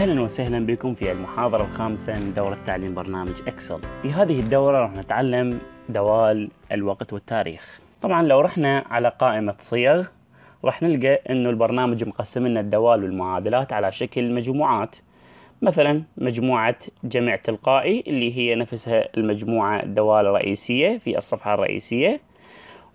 اهلا وسهلا بكم في المحاضره الخامسه من دوره تعليم برنامج اكسل. في هذه الدوره راح نتعلم دوال الوقت والتاريخ. طبعا لو رحنا على قائمه صيغ راح نلقى انه البرنامج مقسم لنا الدوال والمعادلات على شكل مجموعات. مثلا مجموعه جمع تلقائي اللي هي نفسها المجموعه الدوال الرئيسية في الصفحه الرئيسيه.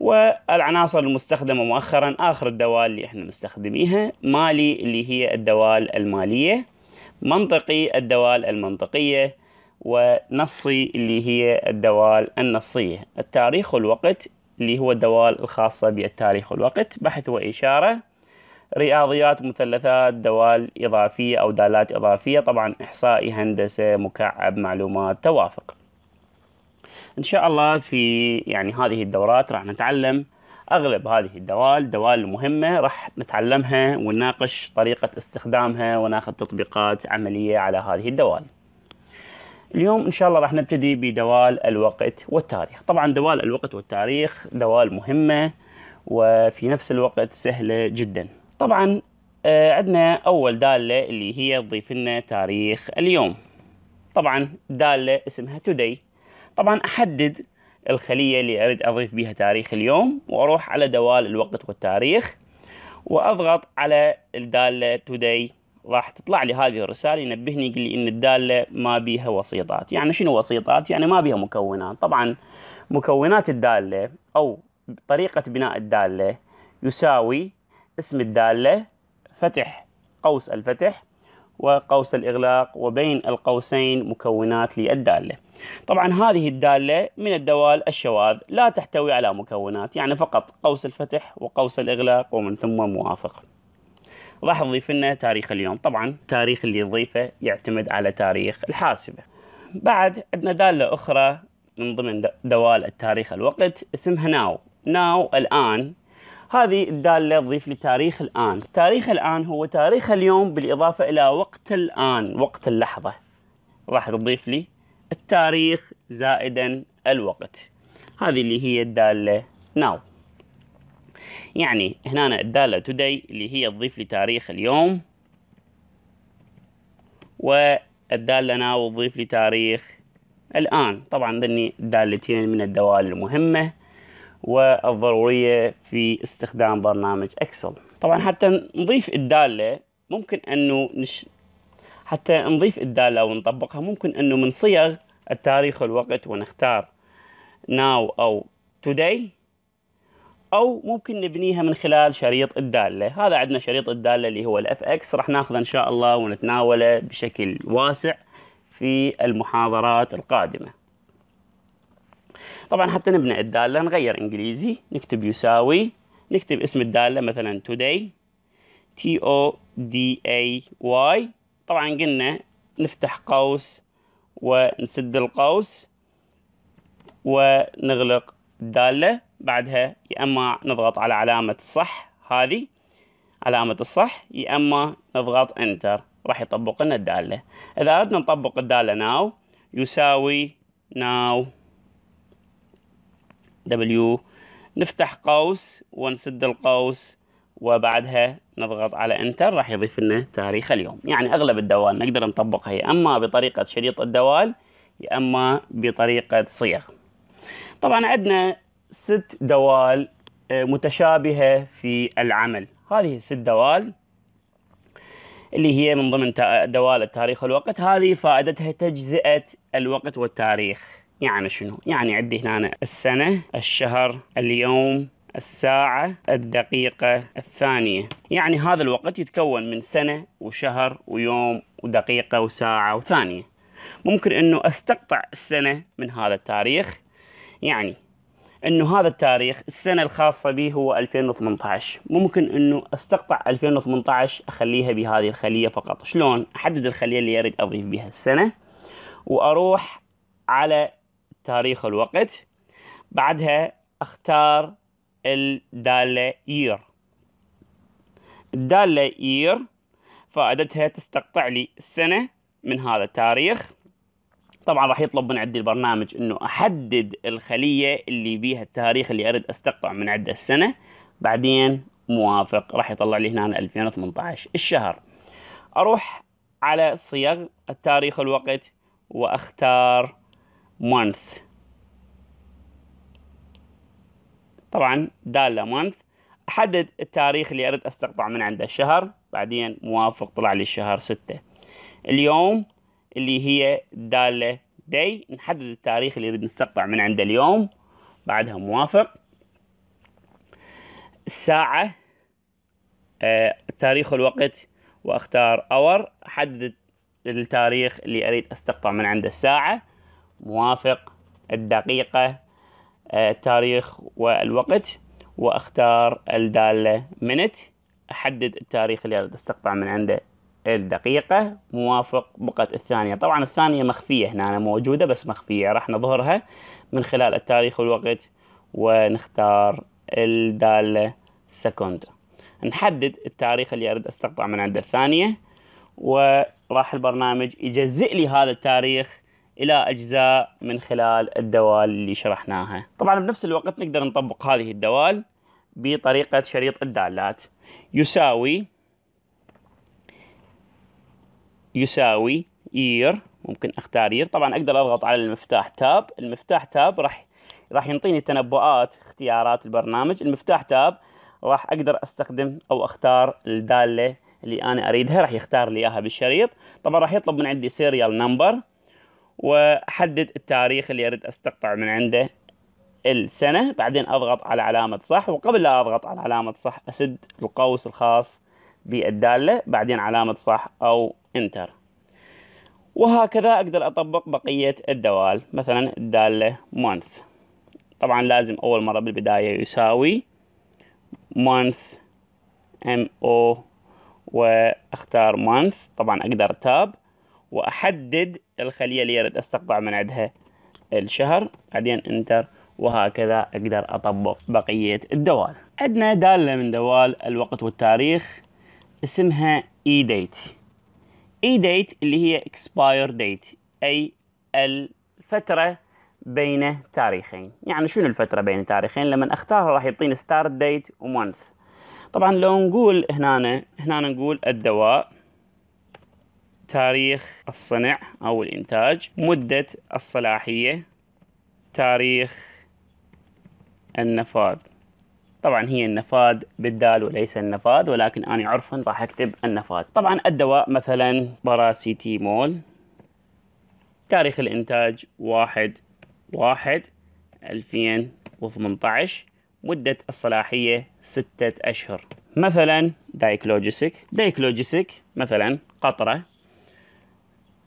والعناصر المستخدمة مؤخرا آخر الدوال اللي احنا مستخدميها مالي اللي هي الدوال المالية منطقي الدوال المنطقية ونصي اللي هي الدوال النصية التاريخ والوقت اللي هو الدوال الخاصة بالتاريخ والوقت بحث وإشارة رياضيات مثلثات دوال إضافية أو دالات إضافية طبعا إحصائي هندسة مكعب معلومات توافق إن شاء الله في يعني هذه الدورات راح نتعلم اغلب هذه الدوال دوال مهمه راح نتعلمها ونناقش طريقه استخدامها وناخذ تطبيقات عمليه على هذه الدوال اليوم ان شاء الله راح نبتدي بدوال الوقت والتاريخ طبعا دوال الوقت والتاريخ دوال مهمه وفي نفس الوقت سهله جدا طبعا آه، عندنا اول داله اللي هي تضيف لنا تاريخ اليوم طبعا داله اسمها توداي طبعا احدد الخلية اللي أريد أضيف بها تاريخ اليوم وأروح على دوال الوقت والتاريخ وأضغط على الدالة today راح تطلع لي هذه الرسالة ينبهني يقول لي إن الدالة ما بيها وسيطات يعني شنو وسيطات يعني ما بيها مكونات طبعا مكونات الدالة أو طريقة بناء الدالة يساوي اسم الدالة فتح قوس الفتح وقوس الإغلاق وبين القوسين مكونات للدالة طبعا هذه الدالة من الدوال الشواذ لا تحتوي على مكونات يعني فقط قوس الفتح وقوس الإغلاق ومن ثم موافق راح نضيف لنا تاريخ اليوم طبعا التاريخ اللي يضيفه يعتمد على تاريخ الحاسبة بعد عندنا دالة أخرى من ضمن دوال التاريخ الوقت اسمها ناو ناو الآن هذه الدالة تضيف لتاريخ الآن تاريخ الآن هو تاريخ اليوم بالإضافة إلى وقت الآن وقت اللحظة راح تضيف لي التاريخ زائدا الوقت هذه اللي هي الدالة now يعني هنا الدالة today اللي هي تضيف لي تاريخ اليوم والدالة now تضيف لي تاريخ الآن طبعا ذني دالتين من الدوال المهمة والضرورية في استخدام برنامج اكسل طبعا حتى نضيف الدالة ممكن انه نش... حتى نضيف الدالة ونطبقها ممكن انه من صيغ التاريخ والوقت ونختار now او today او ممكن نبنيها من خلال شريط الدالة هذا عندنا شريط الدالة اللي هو الاف اكس راح ناخذه ان شاء الله ونتناوله بشكل واسع في المحاضرات القادمة طبعا حتى نبني الداله نغير انجليزي نكتب يساوي نكتب اسم الداله مثلا today t o d a y طبعا قلنا نفتح قوس ونسد القوس ونغلق الداله بعدها يا اما نضغط على علامه الصح هذه علامة الصح يا اما نضغط انتر راح يطبق لنا الدالة اذا اردنا نطبق الدالة ناو يساوي ناو دبليو نفتح قوس ونسد القوس وبعدها نضغط على انتر راح يضيف لنا تاريخ اليوم يعني اغلب الدوال نقدر نطبقها يا اما بطريقه شريط الدوال يا اما بطريقه صيغ طبعا عندنا ست دوال آه، متشابهه في العمل هذه الست دوال اللي هي من ضمن دوال التاريخ والوقت هذه فائدتها تجزئه الوقت والتاريخ يعني شنو؟ يعني عندي هنا أنا السنة الشهر اليوم الساعة الدقيقة الثانية يعني هذا الوقت يتكون من سنة وشهر ويوم ودقيقة وساعة وثانية ممكن أنه أستقطع السنة من هذا التاريخ يعني أنه هذا التاريخ السنة الخاصة به هو 2018 ممكن أنه أستقطع 2018 أخليها بهذه الخلية فقط شلون؟ أحدد الخلية اللي أريد أضيف بها السنة وأروح على تاريخ الوقت بعدها اختار الدالة year الدالة year فائدتها تستقطع لي السنة من هذا التاريخ طبعا راح يطلب من عندي البرنامج انه احدد الخلية اللي بيها التاريخ اللي اريد استقطع من عدة السنة بعدين موافق راح يطلع لي هنا 2018 الشهر اروح على صيغ التاريخ الوقت واختار month طبعا دالة month أحدد التاريخ اللي أريد أستقطع من عنده الشهر بعدين موافق طلع لي الشهر ستة اليوم اللي هي دالة day نحدد التاريخ اللي أريد نستقطع من عنده اليوم بعدها موافق الساعة آه، تاريخ الوقت واختار hour احدد التاريخ اللي اريد استقطع من عنده الساعه موافق الدقيقة آه، التاريخ والوقت واختار الدالة منت احدد التاريخ اللي اريد استقطع من عنده الدقيقة موافق بقت الثانية طبعا الثانية مخفية هنا أنا موجودة بس مخفية راح نظهرها من خلال التاريخ والوقت ونختار الدالة سكوند نحدد التاريخ اللي أريد أستقطع من عنده الثانية وراح البرنامج يجزئ لي هذا التاريخ الى اجزاء من خلال الدوال اللي شرحناها طبعا بنفس الوقت نقدر نطبق هذه الدوال بطريقة شريط الدالات يساوي يساوي اير ممكن اختار اير طبعا اقدر اضغط على المفتاح تاب المفتاح تاب راح راح ينطيني تنبؤات اختيارات البرنامج المفتاح تاب راح اقدر استخدم او اختار الدالة اللي انا اريدها راح يختار لي اياها بالشريط طبعا راح يطلب من عندي سيريال نمبر واحدد التاريخ اللي اريد استقطع من عنده السنة بعدين اضغط على علامة صح وقبل لا اضغط على علامة صح اسد القوس الخاص بالدالة بعدين علامة صح او انتر وهكذا اقدر اطبق بقية الدوال مثلا الدالة مانث طبعا لازم اول مرة بالبداية يساوي مانث ام او واختار مانث طبعا اقدر تاب وأحدد الخلية اللي أريد أستقطع من عندها الشهر بعدين انتر وهكذا أقدر أطبق بقية الدوال عندنا دالة من دوال الوقت والتاريخ اسمها اي ديت اي ديت اللي هي اكسباير ديت أي الفترة بين تاريخين يعني شنو الفترة بين تاريخين لما اختارها راح يعطيني ستارت ديت ومونث طبعا لو نقول هنا هنا نقول الدواء تاريخ الصنع أو الإنتاج مدة الصلاحية تاريخ النفاذ طبعا هي النفاذ بالدال وليس النفاذ ولكن أنا عرفا راح أكتب النفاذ طبعا الدواء مثلا باراسيتيمول تاريخ الإنتاج واحد واحد 2018 مدة الصلاحية ستة أشهر مثلا دايكلوجيسك دايكلوجيسك مثلا قطرة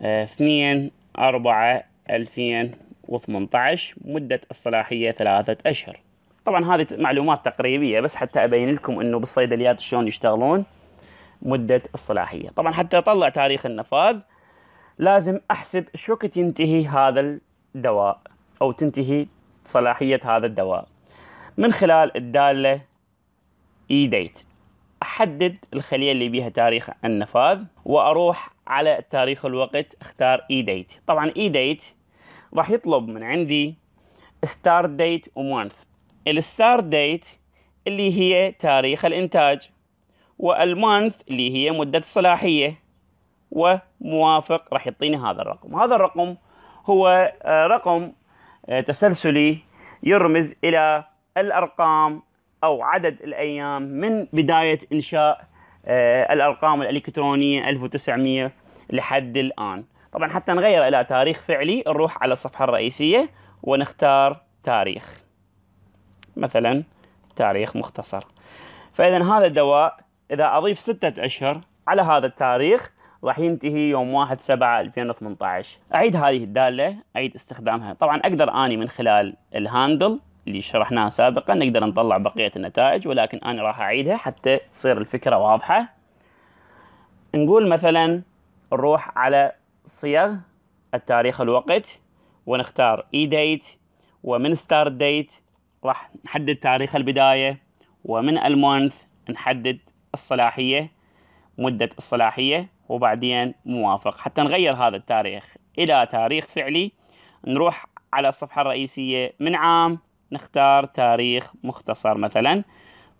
اثنين أربعة ألفين وثمنتعش مدة الصلاحية ثلاثة أشهر طبعا هذه معلومات تقريبية بس حتى أبين لكم أنه بالصيدليات شلون يشتغلون مدة الصلاحية طبعا حتى أطلع تاريخ النفاذ لازم أحسب شو وقت ينتهي هذا الدواء أو تنتهي صلاحية هذا الدواء من خلال الدالة إي ديت احدد الخليه اللي بيها تاريخ النفاذ واروح على تاريخ الوقت اختار اي ديت طبعا اي ديت راح يطلب من عندي ستار ديت ومونث الستار ديت اللي هي تاريخ الانتاج والمونث اللي هي مده الصلاحيه وموافق راح يعطيني هذا الرقم هذا الرقم هو آه، رقم آه، تسلسلي يرمز الى الارقام أو عدد الأيام من بداية إنشاء آه، الأرقام الإلكترونية 1900 لحد الآن طبعا حتى نغير إلى تاريخ فعلي نروح على الصفحة الرئيسية ونختار تاريخ مثلا تاريخ مختصر فإذا هذا الدواء إذا أضيف ستة أشهر على هذا التاريخ راح ينتهي يوم 1 7 2018 أعيد هذه الدالة أعيد استخدامها طبعا أقدر أني من خلال الهاندل اللي شرحناها سابقا نقدر نطلع بقية النتائج ولكن أنا راح أعيدها حتى تصير الفكرة واضحة نقول مثلا نروح على صيغ التاريخ الوقت ونختار اي ديت ومن ستارت ديت راح نحدد تاريخ البداية ومن المونث نحدد الصلاحية مدة الصلاحية وبعدين موافق حتى نغير هذا التاريخ إلى تاريخ فعلي نروح على الصفحة الرئيسية من عام نختار تاريخ مختصر مثلا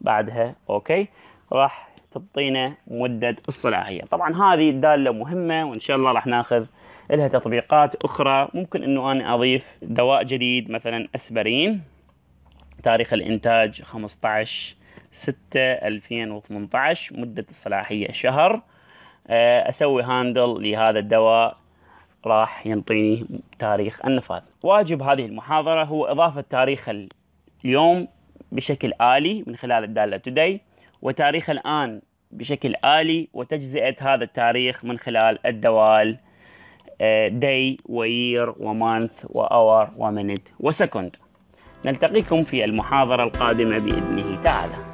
بعدها اوكي راح تعطينا مدة الصلاحية طبعا هذه دالة مهمة وإن شاء الله راح ناخذ لها تطبيقات أخرى ممكن أنه أنا أضيف دواء جديد مثلا أسبرين تاريخ الإنتاج 15 6 2018 مدة الصلاحية شهر آه، أسوي هاندل لهذا الدواء راح ينطيني تاريخ النفاذ واجب هذه المحاضرة هو إضافة تاريخ اليوم بشكل آلي من خلال الدالة today وتاريخ الآن بشكل آلي وتجزئة هذا التاريخ من خلال الدوال و وير ومانث وأور ومنت وسكند نلتقيكم في المحاضرة القادمة بإذنه تعالى